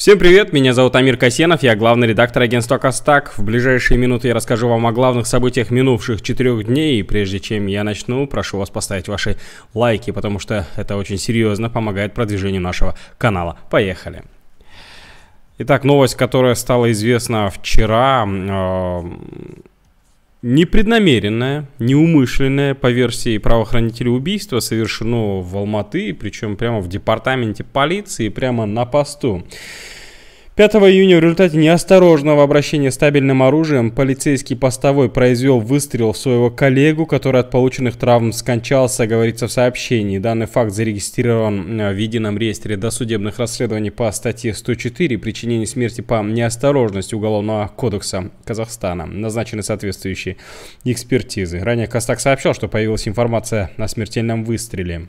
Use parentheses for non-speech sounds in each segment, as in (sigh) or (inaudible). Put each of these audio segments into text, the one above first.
Всем привет, меня зовут Амир Касенов, я главный редактор агентства Костак. В ближайшие минуты я расскажу вам о главных событиях минувших четырех дней. И прежде чем я начну, прошу вас поставить ваши лайки, потому что это очень серьезно помогает продвижению нашего канала. Поехали! Итак, новость, которая стала известна вчера. Э Непреднамеренное, неумышленное, по версии правоохранителей убийства, совершено в Алматы, причем прямо в департаменте полиции, прямо на посту. 5 июня в результате неосторожного обращения с табельным оружием полицейский постовой произвел выстрел в своего коллегу, который от полученных травм скончался, говорится в сообщении. Данный факт зарегистрирован э, в едином реестре досудебных расследований по статье 104 «Причинение смерти по неосторожности Уголовного кодекса Казахстана». Назначены соответствующие экспертизы. Ранее Костак сообщал, что появилась информация о смертельном выстреле.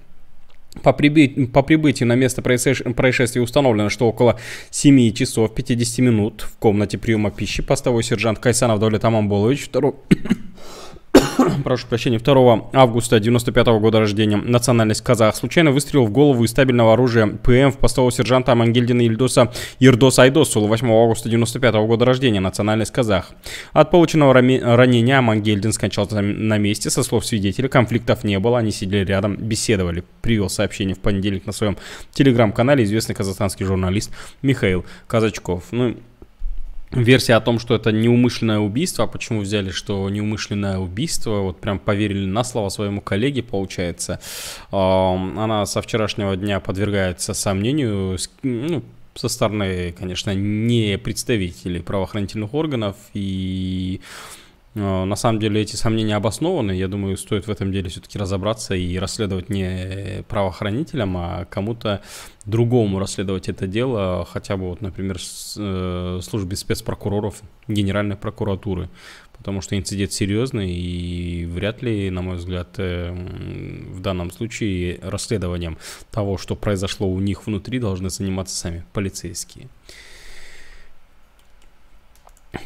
По, прибытии, по прибытии на место происшествия установлено, что около 7 часов 50 минут в комнате приема пищи постовой сержант Кайсанов Доля Тамамболович, второй... (coughs) прошу прощения, 2 августа 95 -го года рождения, национальность казах, случайно выстрелил в голову из стабильного оружия ПМ в постового сержанта Мангельдина Ильдоса Ирдос Айдосула 8 августа 95 -го года рождения, национальность казах. От полученного ранения Мангельдин скончался на месте, со слов свидетелей, конфликтов не было, они сидели рядом, беседовали, привел сообщение в понедельник на своем телеграм-канале известный казахстанский журналист Михаил Казачков. Ну, версия о том, что это неумышленное убийство. А почему взяли, что неумышленное убийство? Вот прям поверили на слово своему коллеге, получается. Она со вчерашнего дня подвергается сомнению, ну, со стороны, конечно, не представителей правоохранительных органов и Э, на самом деле эти сомнения обоснованы. Я думаю, стоит в этом деле все-таки разобраться и расследовать не правоохранителям, а кому-то другому расследовать это дело, хотя бы, вот, например, э, службе спецпрокуроров Генеральной прокуратуры, потому что инцидент серьезный и вряд ли, на мой взгляд, э, в данном случае расследованием того, что произошло у них внутри, должны заниматься сами полицейские.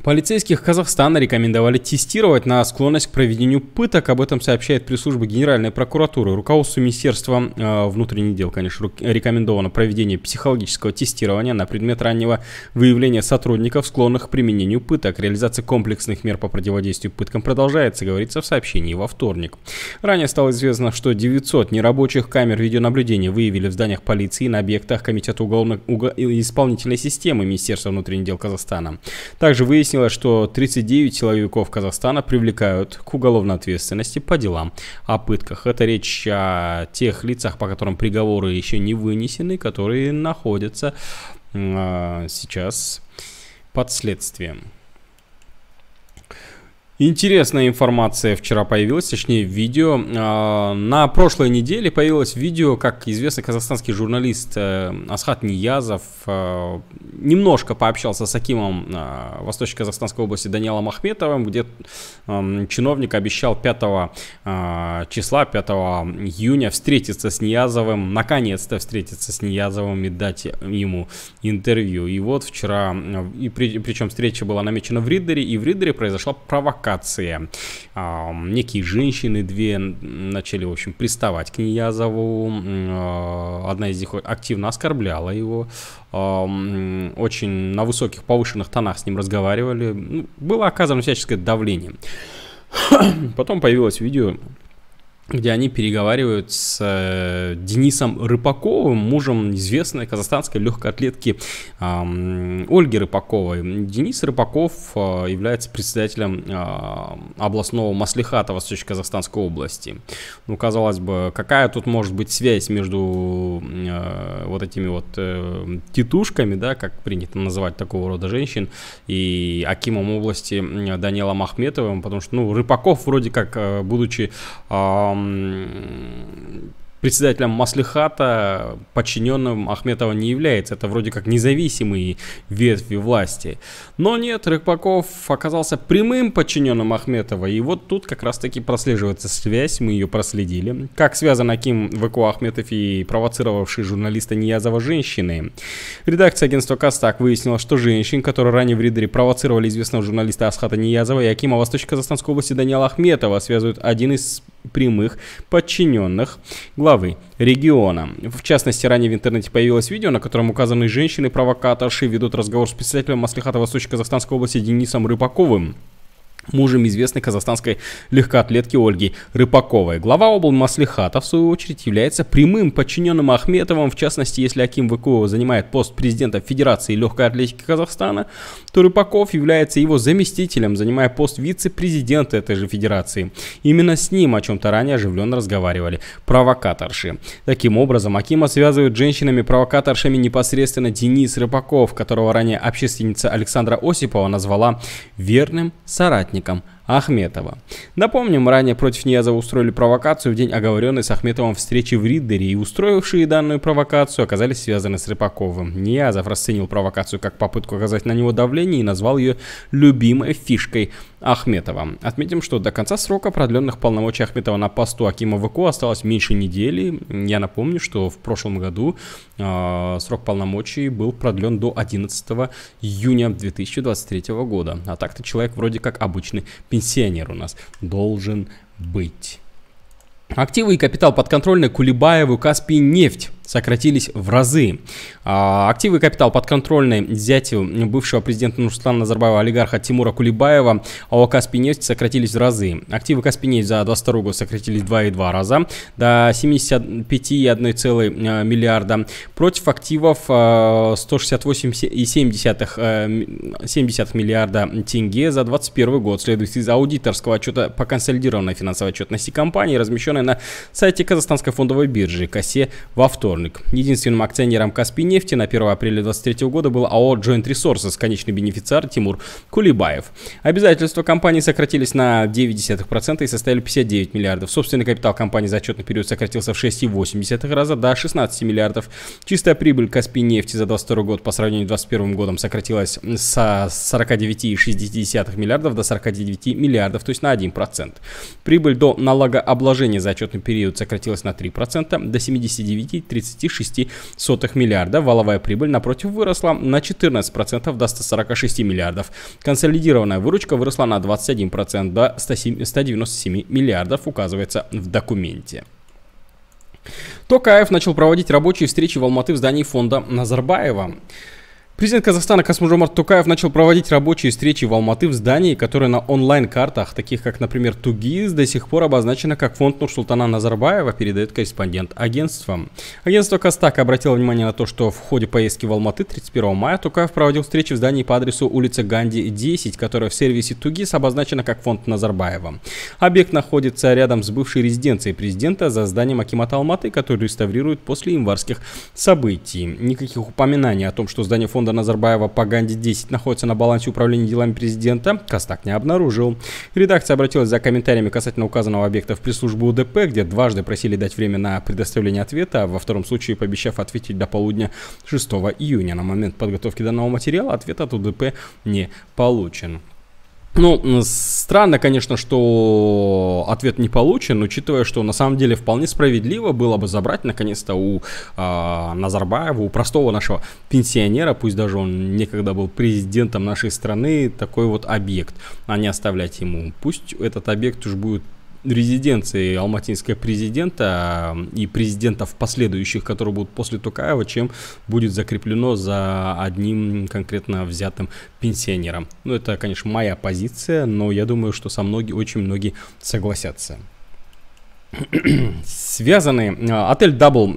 Полицейских Казахстана рекомендовали тестировать на склонность к проведению пыток. Об этом сообщает пресс-служба Генеральной прокуратуры. Руководству Министерства э, внутренних дел, конечно, рекомендовано проведение психологического тестирования на предмет раннего выявления сотрудников, склонных к применению пыток. Реализация комплексных мер по противодействию пыткам продолжается, говорится в сообщении во вторник. Ранее стало известно, что 900 нерабочих камер видеонаблюдения выявили в зданиях полиции на объектах Комитета уголовно- уго- исполнительной системы Министерства внутренних дел Казахстана. Также вы выяснилось, что 39 силовиков Казахстана привлекают к уголовной ответственности по делам о пытках. Это речь о тех лицах, по которым приговоры еще не вынесены, которые находятся а, сейчас под следствием. Интересная информация вчера появилась, точнее видео. А, на прошлой неделе появилось видео, как известный казахстанский журналист э, Асхат Ниязов э, немножко пообщался с Акимом э, Восточно-Казахстанской области Даниэлом Ахметовым, где эм, чиновник обещал 5 числа, 5 июня встретиться с Ниязовым, наконец-то встретиться с Ниязовым и дать ему интервью. И вот вчера, и при, причем встреча была намечена в Риддере, и в Риддере произошла провокация провокация. А, некие женщины две начали, в общем, приставать к Ниязову. А, одна из них активно оскорбляла его. А, очень на высоких повышенных тонах с ним разговаривали. Ну, было оказано всяческое давление. (coughs) Потом появилось видео где они переговаривают с э, Денисом Рыпаковым, мужем известной казахстанской легкоатлетки Ольги Рыпаковой. Денис Рыпаков э, является председателем э, областного маслихата Восточно-Казахстанской области. Ну, казалось бы, какая тут может быть связь между вот этими вот титушками, да, как принято называть такого рода женщин, и Акимом области Данилом Ахметовым, потому что, ну, Рыпаков вроде как, будучи um, председателем Маслихата подчиненным Ахметова не является. Это вроде как независимые ветви власти. Но нет, Рыкпаков оказался прямым подчиненным Ахметова. И вот тут как раз таки прослеживается связь, мы ее проследили. Как связан Аким ВКО Ахметов и провоцировавший журналиста Ниязова женщины. Редакция агентства Кастак выяснила, что женщин, которые ранее в Ридере провоцировали известного журналиста Асхата Ниязова и Акима Восточно-Казахстанской области Даниила Ахметова, связывают один из прямых подчиненных глав главы региона. В частности, ранее в интернете появилось видео, на котором указаны женщины-провокаторши ведут разговор с представителем Маслихата Восточно-Казахстанской области Денисом Рыбаковым мужем известной казахстанской легкоатлетки Ольги Рыпаковой. Глава обл. Маслихата, в свою очередь, является прямым подчиненным Ахметовым. В частности, если Аким Выкуева занимает пост президента Федерации легкой атлетики Казахстана, то Рыпаков является его заместителем, занимая пост вице-президента этой же федерации. Именно с ним о чем-то ранее оживленно разговаривали провокаторши. Таким образом, Акима связывают женщинами-провокаторшами непосредственно Денис Рыпаков, которого ранее общественница Александра Осипова назвала верным соратником соратникам – Ахметова. Напомним, ранее против Ниязова устроили провокацию в день оговоренной с Ахметовым встречи в Риддере, и устроившие данную провокацию оказались связаны с Рыпаковым. Ниязов расценил провокацию как попытку оказать на него давление и назвал ее «любимой фишкой» Ахметова. Отметим, что до конца срока продленных полномочий Ахметова на посту Акима ВКУ осталось меньше недели. Я напомню, что в прошлом году э, срок полномочий был продлен до 11 июня 2023 года. А так-то человек вроде как обычный пенсионер у нас должен быть. Активы и капитал подконтрольны Кулебаеву, Каспий, нефть сократились в разы. А, активы и капитал подконтрольны взятию бывшего президента Нурслана Назарбаева олигарха Тимура Кулибаева, а у Каспи нефть сократились в разы. Активы Каспи нефть за 22 год сократились 2,2 раза до 75,1 э, миллиарда. Против активов 168,7 э, э, миллиарда тенге за 2021 год следует из аудиторского отчета по консолидированной финансовой отчетности компании, размещенной на сайте Казахстанской фондовой биржи КАСЕ во вторник вторник. Единственным акционером Нефти на 1 апреля 2023 года был АО Joint Resources, конечный бенефициар Тимур Кулибаев. Обязательства компании сократились на 0,9% и составили 59 миллиардов. Собственный капитал компании за отчетный период сократился в 6,8 раза до 16 миллиардов. Чистая прибыль Каспий нефти за 2022 год по сравнению с 2021 годом сократилась со 49,6 миллиардов до 49 миллиардов, то есть на 1%. Прибыль до налогообложения за отчетный период сократилась на 3% до 79,3 36 миллиарда. Валовая прибыль, напротив, выросла на 14% до 146 миллиардов. Консолидированная выручка выросла на 21% до 197 миллиардов, указывается в документе. Токаев начал проводить рабочие встречи в Алматы в здании фонда Назарбаева. Президент Казахстана Касмужомарт Тукаев начал проводить рабочие встречи в Алматы в здании, которое на онлайн-картах, таких как, например, Тугиз, до сих пор обозначено как фонд Нурсултана Назарбаева, передает корреспондент агентства. Агентство Кастак обратило внимание на то, что в ходе поездки в Алматы 31 мая Тукаев проводил встречи в здании по адресу улица Ганди 10, которая в сервисе Тугиз обозначена как фонд Назарбаева. Объект находится рядом с бывшей резиденцией президента за зданием Акимата Алматы, который реставрируют после январских событий. Никаких упоминаний о том, что здание фонда фонда Назарбаева по Ганди-10 находится на балансе управления делами президента, Костак не обнаружил. Редакция обратилась за комментариями касательно указанного объекта в пресс-службу УДП, где дважды просили дать время на предоставление ответа, а во втором случае пообещав ответить до полудня 6 июня. На момент подготовки данного материала ответ от УДП не получен. Ну, странно, конечно, что ответ не получен, учитывая, что на самом деле вполне справедливо было бы забрать наконец-то у э, Назарбаева, у простого нашего пенсионера, пусть даже он некогда был президентом нашей страны, такой вот объект, а не оставлять ему. Пусть этот объект уж будет резиденции алматинского президента и президентов последующих, которые будут после Тукаева, чем будет закреплено за одним конкретно взятым пенсионером. Ну, это, конечно, моя позиция, но я думаю, что со многие, очень многие согласятся (clears throat) связаны. А, отель Дабл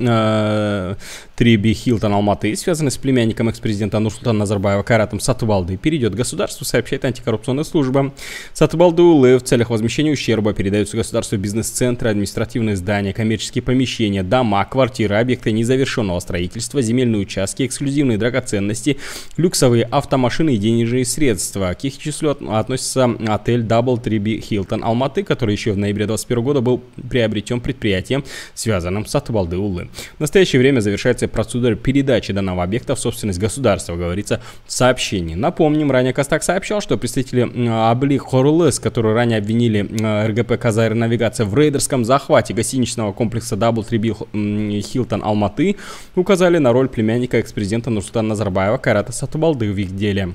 Триби Хилтон Алматы, связанный с племянником экс-президента Нурсултана Назарбаева Каратом Сатубалды, перейдет государству, сообщает антикоррупционная служба. Сатубалды Улы в целях возмещения ущерба передаются государству бизнес-центры, административные здания, коммерческие помещения, дома, квартиры, объекты незавершенного строительства, земельные участки, эксклюзивные драгоценности, люксовые автомашины и денежные средства. К их числу относится отель Double Триби Хилтон Алматы, который еще в ноябре 2021 года был приобретен предприятием, связанным с Сатубалды Улы. В настоящее время завершается действия процедуры передачи данного объекта в собственность государства, говорится в сообщении. Напомним, ранее Костак сообщал, что представители Абли Хорлес, которые ранее обвинили РГП Казайр Навигация в рейдерском захвате гостиничного комплекса Дабл Триби Hilton Алматы, указали на роль племянника экс-президента Нурсултана Назарбаева Карата Сатубалды в их деле.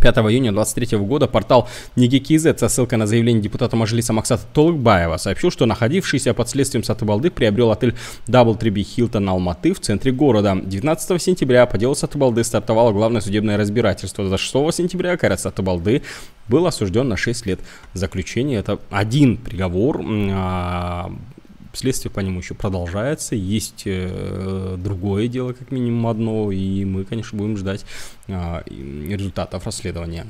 5 июня 2023 года портал Нигики.кз со ссылкой на заявление депутата Мажилиса Максата Толыкбаева сообщил, что находившийся под следствием Сатыбалды приобрел отель Double Треби Хилтон Алматы в центре города. 19 сентября по делу Сатыбалды стартовало главное судебное разбирательство. За 6 сентября Карат Сатыбалды был осужден на 6 лет заключения. Это один приговор а, следствие по нему еще продолжается, есть э, другое дело, как минимум одно, и мы, конечно, будем ждать э, результатов расследования.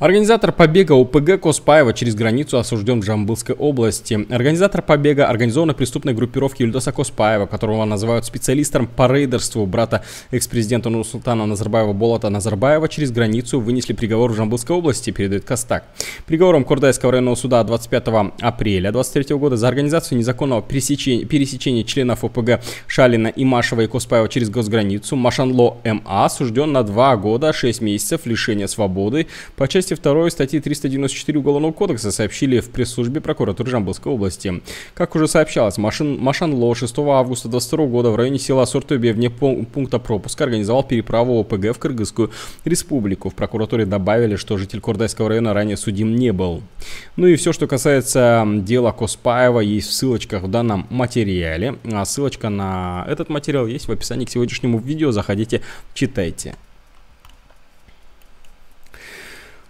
Организатор побега ОПГ Коспаева через границу осужден в Жамбылской области. Организатор побега организованной преступной группировки Юльдоса Коспаева, которого называют специалистом по рейдерству брата экс-президента Нурсултана Назарбаева Болота Назарбаева, через границу вынесли приговор в Жамбылской области, передает Костак. Приговором Кордайского районного суда 25 апреля 2023 года за организацию незаконного пересечения, пересечения членов ОПГ Шалина, и Имашева и Коспаева через госграницу Машанло М.А. осужден на 2 года 6 месяцев лишения свободы по части части 2 статьи 394 Уголовного кодекса сообщили в пресс-службе прокуратуры Жамбылской области. Как уже сообщалось, машин, Машанло 6 августа 22 года в районе села Суртубе вне пункта пропуска организовал переправу ОПГ в Кыргызскую республику. В прокуратуре добавили, что житель Курдайского района ранее судим не был. Ну и все, что касается дела Коспаева, есть в ссылочках в данном материале. А ссылочка на этот материал есть в описании к сегодняшнему видео. Заходите, читайте.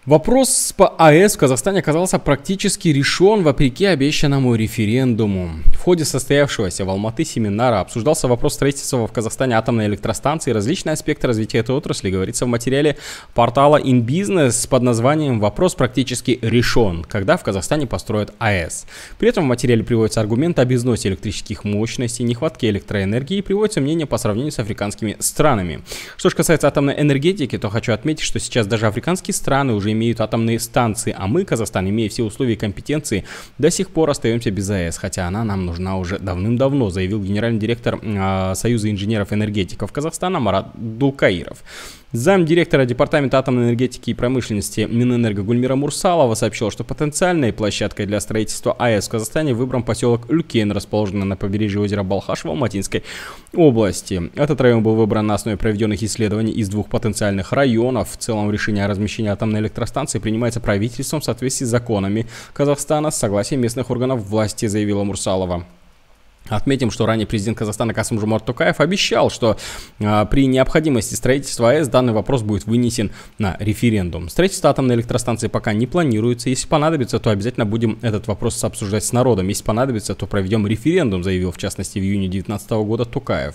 Вопрос по АЭС в Казахстане оказался практически решен вопреки обещанному референдуму. В ходе состоявшегося в Алматы семинара обсуждался вопрос строительства в Казахстане атомной электростанции и различные аспекты развития этой отрасли, говорится в материале портала InBusiness под названием «Вопрос практически решен, когда в Казахстане построят АЭС». При этом в материале приводится аргумент об износе электрических мощностей, нехватке электроэнергии и приводится мнение по сравнению с африканскими странами. Что же касается атомной энергетики, то хочу отметить, что сейчас даже африканские страны уже имеют имеют атомные станции, а мы, Казахстан, имея все условия и компетенции, до сих пор остаемся без АЭС, хотя она нам нужна уже давным-давно, заявил генеральный директор а, Союза инженеров-энергетиков Казахстана Марат Дулкаиров. Замдиректора Департамента атомной энергетики и промышленности Минэнерго Гульмира Мурсалова сообщила, что потенциальной площадкой для строительства АЭС в Казахстане выбран поселок Улькейн, расположенный на побережье озера Балхаш в Алматинской области. Этот район был выбран на основе проведенных исследований из двух потенциальных районов. В целом решение о размещении атомной электростанции принимается правительством в соответствии с законами Казахстана с согласия местных органов власти, заявила Мурсалова. Отметим, что ранее президент Казахстана Касым Жумарт Тукаев обещал, что а, при необходимости строительства АЭС данный вопрос будет вынесен на референдум. Строительство атомной электростанции пока не планируется. Если понадобится, то обязательно будем этот вопрос обсуждать с народом. Если понадобится, то проведем референдум, заявил в частности в июне 2019 года Тукаев.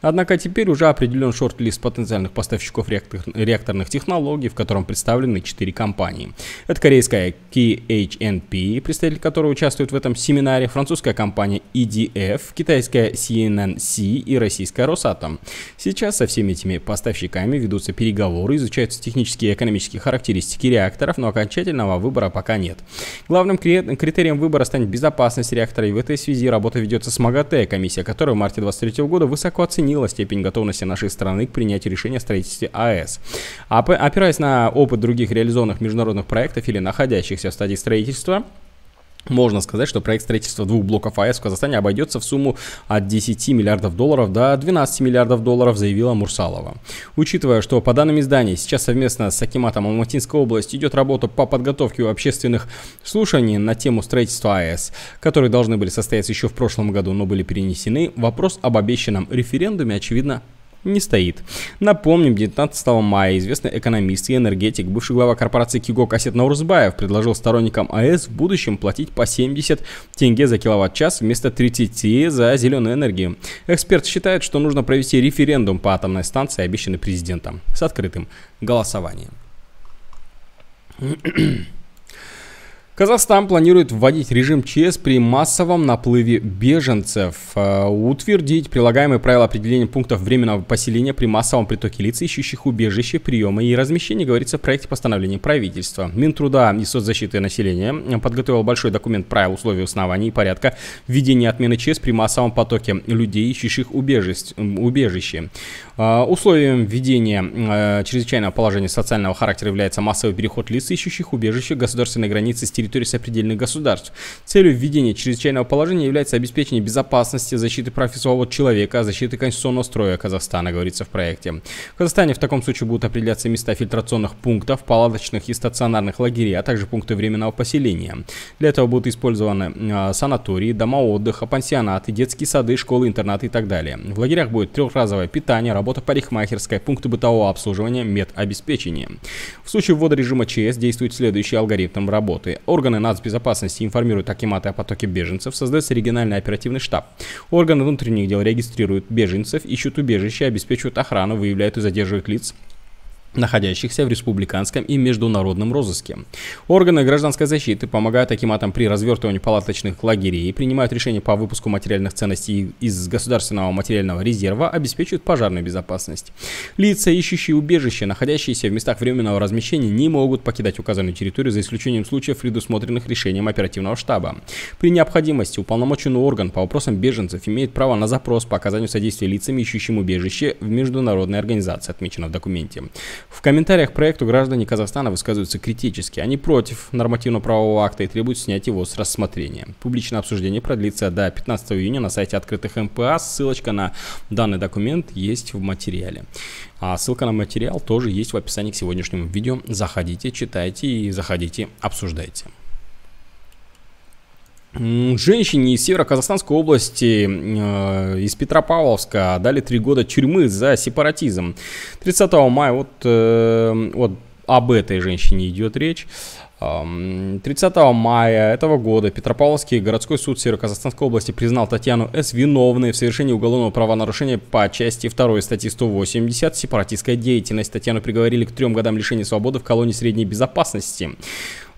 Однако теперь уже определен шорт-лист потенциальных поставщиков реактор, реакторных технологий, в котором представлены 4 компании. Это корейская KHNP, представитель которой участвует в этом семинаре, французская компания EDF, КТФ, китайская CNNC и российская Росатом. Сейчас со всеми этими поставщиками ведутся переговоры, изучаются технические и экономические характеристики реакторов, но окончательного выбора пока нет. Главным критерием выбора станет безопасность реактора, и в этой связи работа ведется с МАГАТЭ, комиссия которой в марте 2023 года высоко оценила степень готовности нашей страны к принятию решения о строительстве АЭС. Опираясь на опыт других реализованных международных проектов или находящихся в стадии строительства, можно сказать, что проект строительства двух блоков АЭС в Казахстане обойдется в сумму от 10 миллиардов долларов до 12 миллиардов долларов, заявила Мурсалова. Учитывая, что по данным издания сейчас совместно с Акиматом Алматинской области идет работа по подготовке общественных слушаний на тему строительства АЭС, которые должны были состояться еще в прошлом году, но были перенесены, вопрос об обещанном референдуме, очевидно, не стоит. Напомним, 19 мая известный экономист и энергетик, бывший глава корпорации Кигок Асет Наурзбаев предложил сторонникам АЭС в будущем платить по 70 тенге за киловатт-час вместо 30 за зеленую энергию. Эксперт считает, что нужно провести референдум по атомной станции, обещанный президентом, с открытым голосованием. Казахстан планирует вводить режим ЧС при массовом наплыве беженцев. Э, утвердить прилагаемые правила определения пунктов временного поселения при массовом притоке лиц, ищущих убежище, приема и размещения, говорится в проекте постановления правительства. Минтруда и соцзащиты населения э, подготовил большой документ правил, условий, оснований и порядка введения отмены ЧС при массовом потоке людей, ищущих убежище. убежище. Э, условием введения чрезвычайного положения социального характера является массовый переход лиц, ищущих убежище государственной границы с территории территории сопредельных государств. Целью введения чрезвычайного положения является обеспечение безопасности, защиты прав и свобод человека, защиты конституционного строя Казахстана, говорится в проекте. В Казахстане в таком случае будут определяться места фильтрационных пунктов, палаточных и стационарных лагерей, а также пункты временного поселения. Для этого будут использованы э, санатории, дома отдыха, пансионаты, детские сады, школы, интернаты и так далее. В лагерях будет трехразовое питание, работа парикмахерская, пункты бытового обслуживания, медобеспечения. В случае ввода режима ЧС действует следующий алгоритм работы. Орган Органы нацбезопасности информируют Акиматы о потоке беженцев, создается региональный оперативный штаб. Органы внутренних дел регистрируют беженцев, ищут убежище, обеспечивают охрану, выявляют и задерживают лиц, находящихся в республиканском и международном розыске. Органы гражданской защиты помогают акиматам при развертывании палаточных лагерей, принимают решения по выпуску материальных ценностей из государственного материального резерва, обеспечивают пожарную безопасность. Лица, ищущие убежище, находящиеся в местах временного размещения, не могут покидать указанную территорию за исключением случаев, предусмотренных решением оперативного штаба. При необходимости уполномоченный орган по вопросам беженцев имеет право на запрос по оказанию содействия лицам, ищущим убежище в международной организации, отмечено в документе. В комментариях к проекту граждане Казахстана высказываются критически. Они против нормативно-правового акта и требуют снять его с рассмотрения. Публичное обсуждение продлится до 15 июня на сайте открытых МПА. Ссылочка на данный документ есть в материале. А ссылка на материал тоже есть в описании к сегодняшнему видео. Заходите, читайте и заходите, обсуждайте. Женщине из Северо-Казахстанской области, э, из Петропавловска, дали три года тюрьмы за сепаратизм. 30 мая, вот, э, вот об этой женщине идет речь. 30 мая этого года Петропавловский городской суд Северо-Казахстанской области признал Татьяну С. виновной в совершении уголовного правонарушения по части 2 статьи 180 «Сепаратистская деятельность». Татьяну приговорили к трем годам лишения свободы в колонии средней безопасности.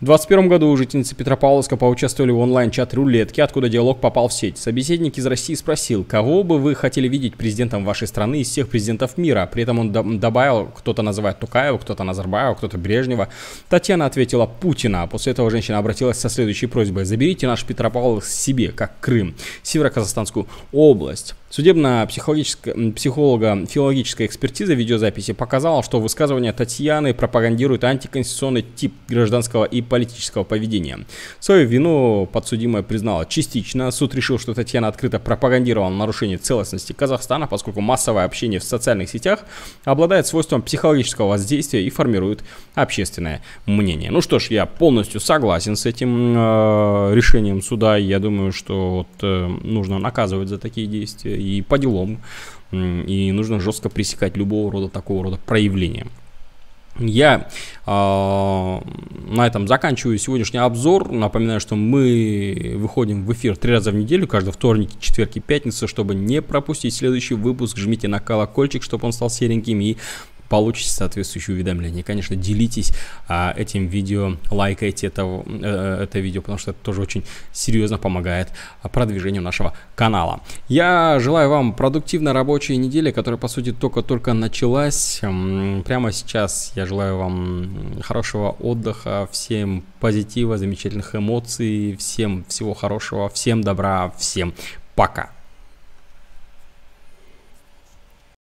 В 2021 году жительницы Петропавловска поучаствовали в онлайн-чат рулетки, откуда диалог попал в сеть. Собеседник из России спросил, кого бы вы хотели видеть президентом вашей страны из всех президентов мира. При этом он добавил, кто-то называет Тукаева, кто-то Назарбаева, кто-то Брежнева. Татьяна ответила Путина. После этого женщина обратилась со следующей просьбой. Заберите наш Петропавловск себе, как Крым, Северо-Казахстанскую область. Судебно-психологическая психолого-филологическая экспертиза видеозаписи показала, что высказывания Татьяны пропагандируют антиконституционный тип гражданского и политического поведения. Свою вину подсудимая признала частично. Суд решил, что Татьяна открыто пропагандировала нарушение целостности Казахстана, поскольку массовое общение в социальных сетях обладает свойством психологического воздействия и формирует общественное мнение. Ну что ж, я полностью согласен с этим э, решением суда. Я думаю, что вот, э, нужно наказывать за такие действия и по делам. И нужно жестко пресекать любого рода такого рода проявления. Я э, на этом заканчиваю сегодняшний обзор. Напоминаю, что мы выходим в эфир три раза в неделю, каждый вторник, четверг и пятница. Чтобы не пропустить следующий выпуск, жмите на колокольчик, чтобы он стал сереньким. И получите соответствующее уведомление. конечно, делитесь а, этим видео, лайкайте это, э, это видео, потому что это тоже очень серьезно помогает а, продвижению нашего канала. Я желаю вам продуктивной рабочей недели, которая, по сути, только-только началась. Эм, прямо сейчас я желаю вам хорошего отдыха, всем позитива, замечательных эмоций, всем всего хорошего, всем добра, всем пока.